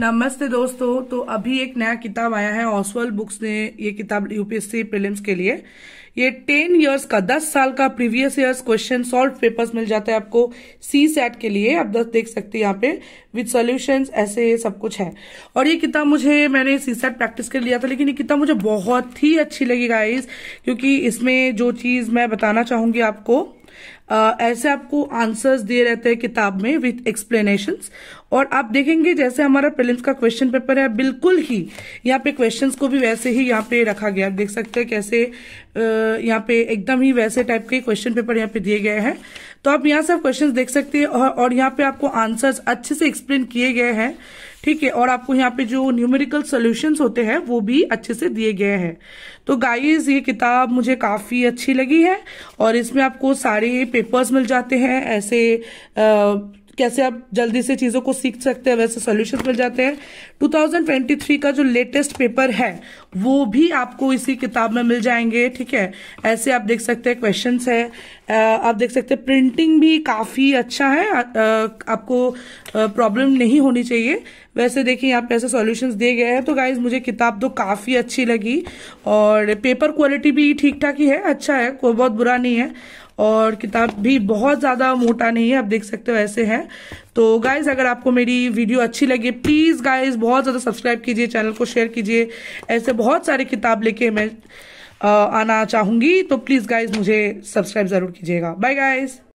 नमस्ते दोस्तों तो अभी एक नया किताब आया है ऑसवल बुक्स ने ये किताब यूपीएससी प्रीलिम्स के लिए ये टेन इयर्स का दस साल का previous years question solve papers मिल जाते हैं आपको सी सेट के लिए आप दस देख सकते हैं यहाँ पे विद सॉल्यूशंस ऐसे सब कुछ है और ये किताब मुझे मैंने सी सेट प्रैक्टिस के लिया था लेकिन ये किताब मुझे बहुत ही अच्छी लगी गाइज क्योंकि इसमें जो चीज मैं बताना चाहूंगी आपको ऐसे आपको आंसर्स दिए रहते हैं किताब में विथ एक्सप्लेनेशन और आप देखेंगे जैसे हमारा प्रिलिम्स का क्वेश्चन पेपर है बिल्कुल ही यहाँ पे क्वेश्चन को भी वैसे ही यहाँ पे रखा गया देख सकते हैं कैसे यहाँ पे एकदम ही वैसे टाइप के क्वेश्चन पेपर यहाँ पे दिए गए हैं तो आप यहाँ से आप क्वेश्चन देख सकते हैं और यहाँ पे आपको आंसर्स अच्छे से एक्सप्लेन किए गए हैं ठीक है और आपको यहाँ पे जो न्यूमेरिकल सोल्यूशंस होते हैं वो भी अच्छे से दिए गए हैं तो गाइस ये किताब मुझे काफ़ी अच्छी लगी है और इसमें आपको सारे पेपर्स मिल जाते हैं ऐसे आ, कैसे आप जल्दी से चीज़ों को सीख सकते हैं वैसे सोल्यूशन मिल जाते हैं 2023 का जो लेटेस्ट पेपर है वो भी आपको इसी किताब में मिल जाएंगे ठीक है ऐसे आप देख सकते हैं क्वेश्चन है आप देख सकते हैं प्रिंटिंग भी काफ़ी अच्छा है आपको प्रॉब्लम नहीं होनी चाहिए वैसे देखिए यहाँ पे ऐसे सोल्यूशन दिए गए हैं तो गाइज मुझे किताब तो काफ़ी अच्छी लगी और पेपर क्वालिटी भी ठीक ठाक ही है अच्छा है कोई बहुत बुरा नहीं है और किताब भी बहुत ज़्यादा मोटा नहीं है आप देख सकते हो ऐसे है तो गाइज अगर आपको मेरी वीडियो अच्छी लगे प्लीज़ गाइज बहुत ज़्यादा सब्सक्राइब कीजिए चैनल को शेयर कीजिए ऐसे बहुत सारे किताब लेके मैं आना चाहूँगी तो प्लीज़ गाइज मुझे सब्सक्राइब ज़रूर कीजिएगा बाय गाइज